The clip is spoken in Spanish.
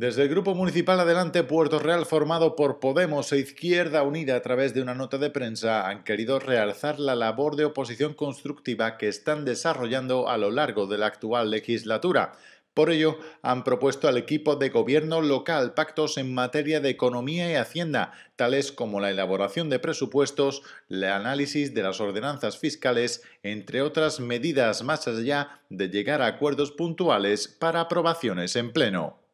Desde el Grupo Municipal Adelante Puerto Real, formado por Podemos e Izquierda Unida a través de una nota de prensa, han querido realzar la labor de oposición constructiva que están desarrollando a lo largo de la actual legislatura. Por ello, han propuesto al equipo de gobierno local pactos en materia de economía y hacienda, tales como la elaboración de presupuestos, el análisis de las ordenanzas fiscales, entre otras medidas más allá de llegar a acuerdos puntuales para aprobaciones en pleno.